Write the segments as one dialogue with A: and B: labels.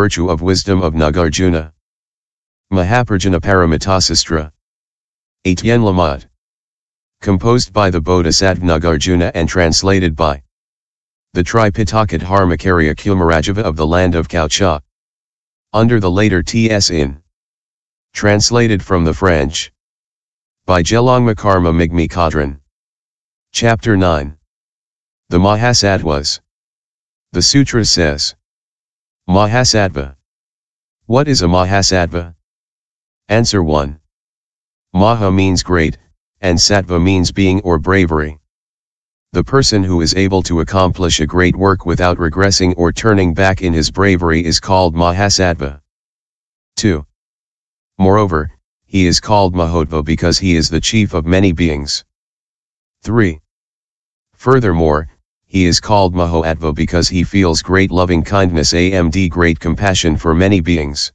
A: Virtue of Wisdom of Nagarjuna. Mahaprajna Paramitasastra. Atyen Lamad. Composed by the Bodhisattva Nagarjuna and translated by the Tripitaka Dharmakarya Kumarajava of the land of Kaucha. Under the later T.S. in. Translated from the French. By Jelangmakarma Migmi Kadran. Chapter 9. The Mahasattvas. The Sutra says. Mahasattva. What is a Mahasattva? Answer 1. Maha means great, and sattva means being or bravery. The person who is able to accomplish a great work without regressing or turning back in his bravery is called Mahasattva. 2. Moreover, he is called Mahodva because he is the chief of many beings. 3. Furthermore, he is called Mahoadva because he feels great loving kindness AMD great compassion for many beings.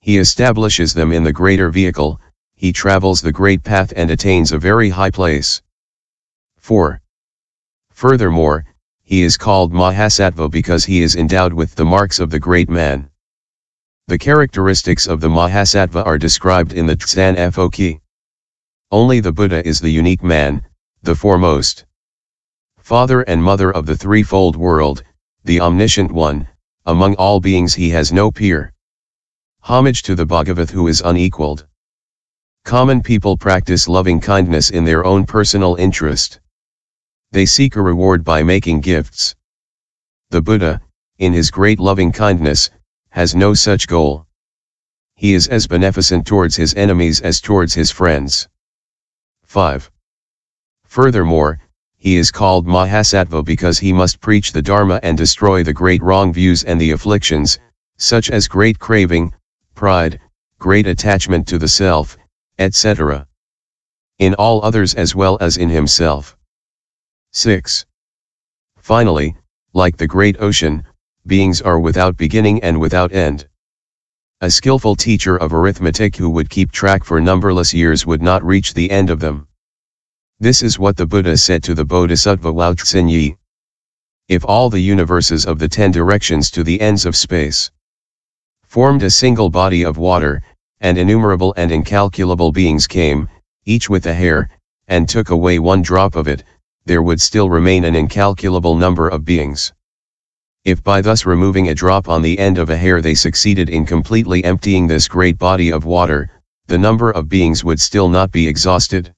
A: He establishes them in the greater vehicle, he travels the great path and attains a very high place. 4. Furthermore, he is called Mahasattva because he is endowed with the marks of the great man. The characteristics of the Mahasattva are described in the Tsan Foki. Only the Buddha is the unique man, the foremost. Father and Mother of the threefold world, the Omniscient One, among all beings he has no peer. Homage to the Bhagavath who is unequaled. Common people practice loving kindness in their own personal interest. They seek a reward by making gifts. The Buddha, in his great loving kindness, has no such goal. He is as beneficent towards his enemies as towards his friends. 5. Furthermore, he is called Mahasattva because he must preach the Dharma and destroy the great wrong views and the afflictions, such as great craving, pride, great attachment to the self, etc. In all others as well as in himself. 6. Finally, like the great ocean, beings are without beginning and without end. A skillful teacher of arithmetic who would keep track for numberless years would not reach the end of them. This is what the Buddha said to the Bodhisattva Lao If all the universes of the ten directions to the ends of space formed a single body of water, and innumerable and incalculable beings came, each with a hair, and took away one drop of it, there would still remain an incalculable number of beings. If by thus removing a drop on the end of a hair they succeeded in completely emptying this great body of water, the number of beings would still not be exhausted.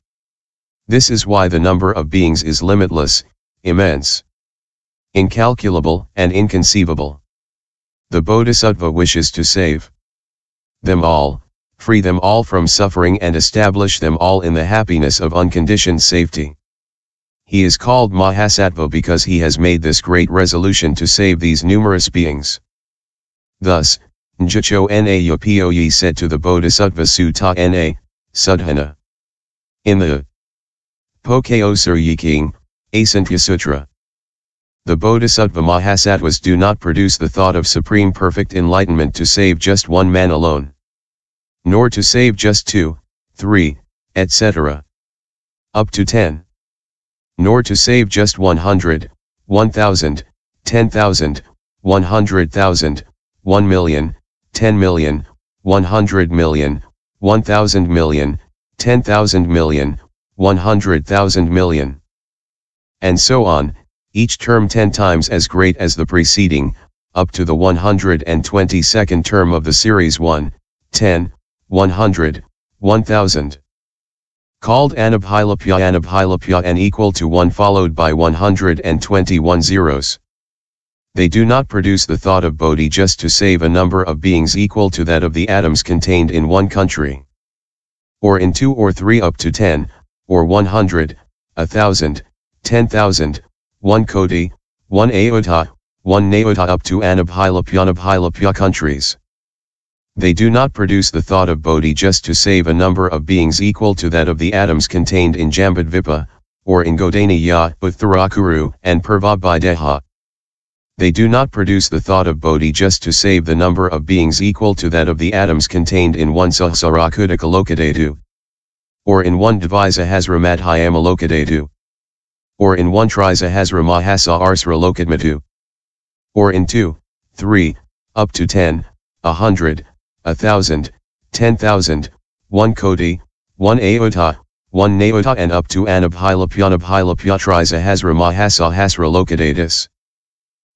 A: This is why the number of beings is limitless, immense, incalculable and inconceivable. The Bodhisattva wishes to save them all, free them all from suffering and establish them all in the happiness of unconditioned safety. He is called Mahasattva because he has made this great resolution to save these numerous beings. Thus, Njicho Na Yopoyi said to the Bodhisattva Sutta Na, Sudhana. In the Pokao Suryiking, Asantya Sutra. The Bodhisattva Mahasattvas do not produce the thought of supreme perfect enlightenment to save just one man alone. Nor to save just two, three, etc. Up to ten. Nor to save just one hundred, one thousand, ten thousand, one hundred thousand, one million, ten million, one hundred million, one thousand million, ten thousand million, 100,000 million. And so on, each term 10 times as great as the preceding, up to the 122nd term of the series 1, 10, 100, 1000. Called anabhilapya anabhilapya and equal to 1 followed by 121 zeros. They do not produce the thought of bodhi just to save a number of beings equal to that of the atoms contained in one country. Or in two or three up to ten, or 100, 1,000, 10,000, 1 kodi, 1 ayodha, 1 nayodha up to Anabhilapyanabhilapya countries. They do not produce the thought of bodhi just to save a number of beings equal to that of the atoms contained in Jambadvipa, or in Godaniya, Uttarakuru, and Purvabhideha. They do not produce the thought of bodhi just to save the number of beings equal to that of the atoms contained in one sahasrakudika lokadetu, or in one devisa hasramadhyamalokadetu, or in one trisa hasramahasa arsralokadmatu, or in two, three, up to ten, a hundred, a thousand, ten thousand, one kodi, one ayota, one nayota and up to anabhilapyanabhilapyatrisa hasramahasa hasralokadatus.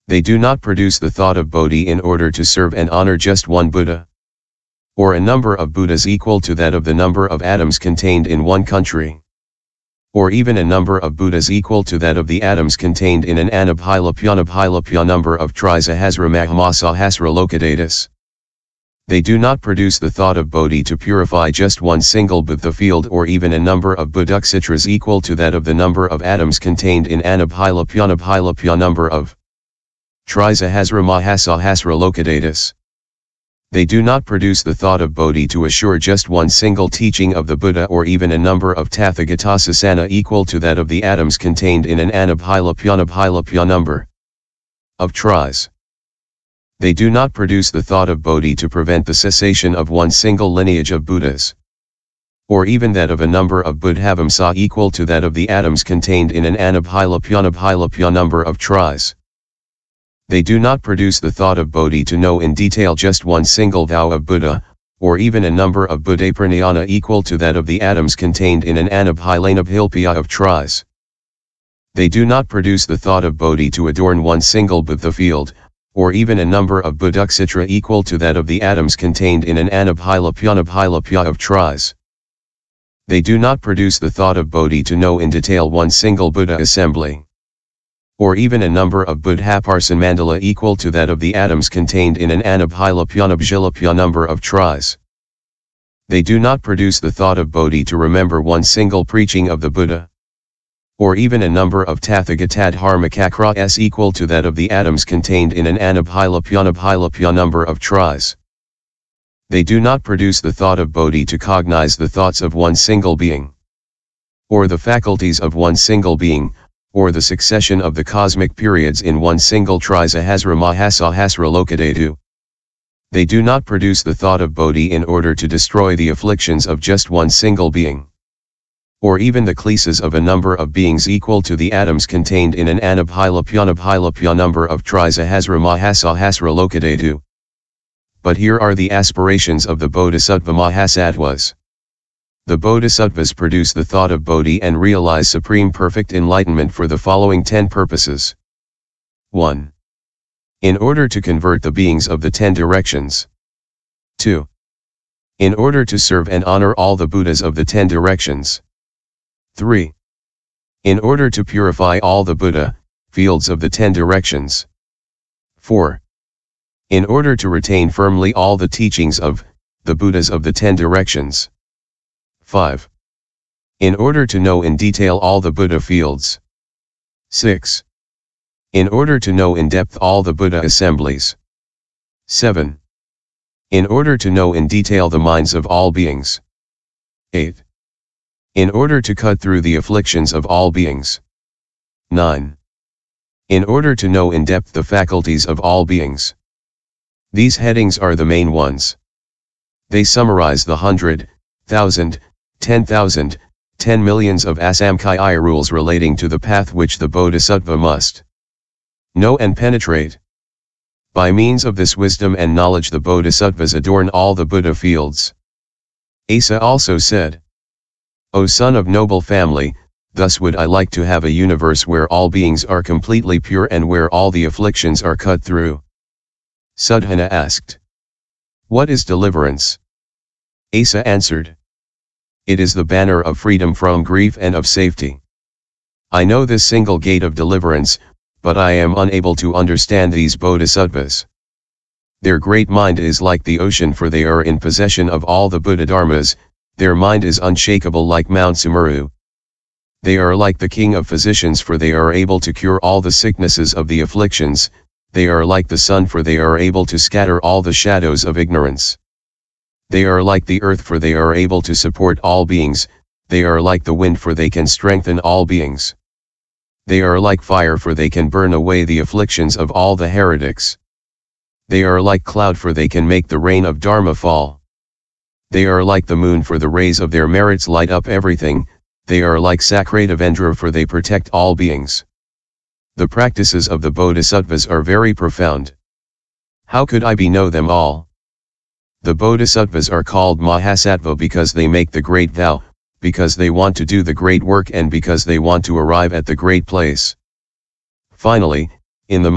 A: They do not produce the thought of bodhi in order to serve and honor just one Buddha or a number of Buddhas equal to that of the number of atoms contained in one country. Or even a number of Buddhas equal to that of the atoms contained in an Anabhilapyanabhilapya number of Trisahasramahmasahasralokadatas. They do not produce the thought of Bodhi to purify just one single Buddha field or even a number of Buddhuksitras equal to that of the number of atoms contained in Anabhilapyanabhilapya number of Trisahasramahasahasralokadatas. They do not produce the thought of Bodhi to assure just one single teaching of the Buddha or even a number of tathagatasasana equal to that of the atoms contained in an Anabhilapyanabhilapya number of tries. They do not produce the thought of Bodhi to prevent the cessation of one single lineage of Buddhas or even that of a number of Buddhavamsa equal to that of the atoms contained in an Anabhilapyanabhilapya number of tries they do not produce the thought of bodhi to know in detail just one single vow of Buddha, or even a number of buddha-pranayana equal to that of the atoms contained in an anabhilanabhilpya of tries. They do not produce the thought of bodhi to adorn one single buddha field, or even a number of buddhuksitra equal to that of the atoms contained in an anabhilapyanabhilapya of tries. They do not produce the thought of bodhi to know in detail one single buddha assembly or even a number of Budhaparsan mandala equal to that of the atoms contained in an Anabhilapyanabjilapya number of tries. They do not produce the thought of bodhi to remember one single preaching of the Buddha, or even a number of Tathagatadharmakakra s equal to that of the atoms contained in an Anabhilapyanabhilapya number of tries. They do not produce the thought of bodhi to cognize the thoughts of one single being, or the faculties of one single being, or the succession of the cosmic periods in one single trisahasra mahasahasra lokadetu. They do not produce the thought of bodhi in order to destroy the afflictions of just one single being. Or even the kleses of a number of beings equal to the atoms contained in an anabhilapyanabhilapya number of trisahasra mahasahasra lokadetu. But here are the aspirations of the bodhisattva mahasattvas. The bodhisattvas produce the thought of bodhi and realize supreme perfect enlightenment for the following ten purposes. 1. In order to convert the beings of the ten directions. 2. In order to serve and honor all the Buddhas of the ten directions. 3. In order to purify all the Buddha, fields of the ten directions. 4. In order to retain firmly all the teachings of, the Buddhas of the ten directions. 5. In order to know in detail all the Buddha fields. 6. In order to know in depth all the Buddha assemblies. 7. In order to know in detail the minds of all beings. 8. In order to cut through the afflictions of all beings. 9. In order to know in depth the faculties of all beings. These headings are the main ones. They summarize the hundred, thousand, 10,000, 10 millions of Asamkaya rules relating to the path which the Bodhisattva must know and penetrate. By means of this wisdom and knowledge the Bodhisattvas adorn all the Buddha fields. Asa also said, O son of noble family, thus would I like to have a universe where all beings are completely pure and where all the afflictions are cut through. Sudhana asked. What is deliverance? Asa answered it is the banner of freedom from grief and of safety. I know this single gate of deliverance, but I am unable to understand these bodhisattvas. Their great mind is like the ocean for they are in possession of all the Buddha dharmas, their mind is unshakable like Mount Sumeru. They are like the king of physicians for they are able to cure all the sicknesses of the afflictions, they are like the sun for they are able to scatter all the shadows of ignorance. They are like the earth for they are able to support all beings, they are like the wind for they can strengthen all beings. They are like fire for they can burn away the afflictions of all the heretics. They are like cloud for they can make the rain of Dharma fall. They are like the moon for the rays of their merits light up everything, they are like Sacratavendra for they protect all beings. The practices of the Bodhisattvas are very profound. How could I be know them all? The bodhisattvas are called mahasattva because they make the great vow, because they want to do the great work and because they want to arrive at the great place. Finally, in the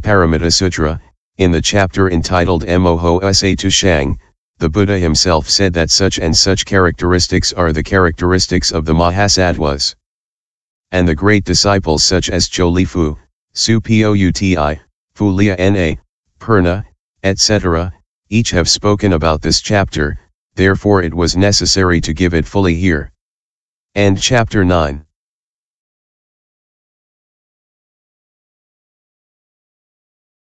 A: Paramita Sutra, in the chapter entitled Moho Sa Shang, the Buddha himself said that such and such characteristics are the characteristics of the Mahasattvas. And the great disciples such as Cholifu, Su Pouti, Fulia Na, Purna, etc., each have spoken about this chapter, therefore it was necessary to give it fully here. And chapter 9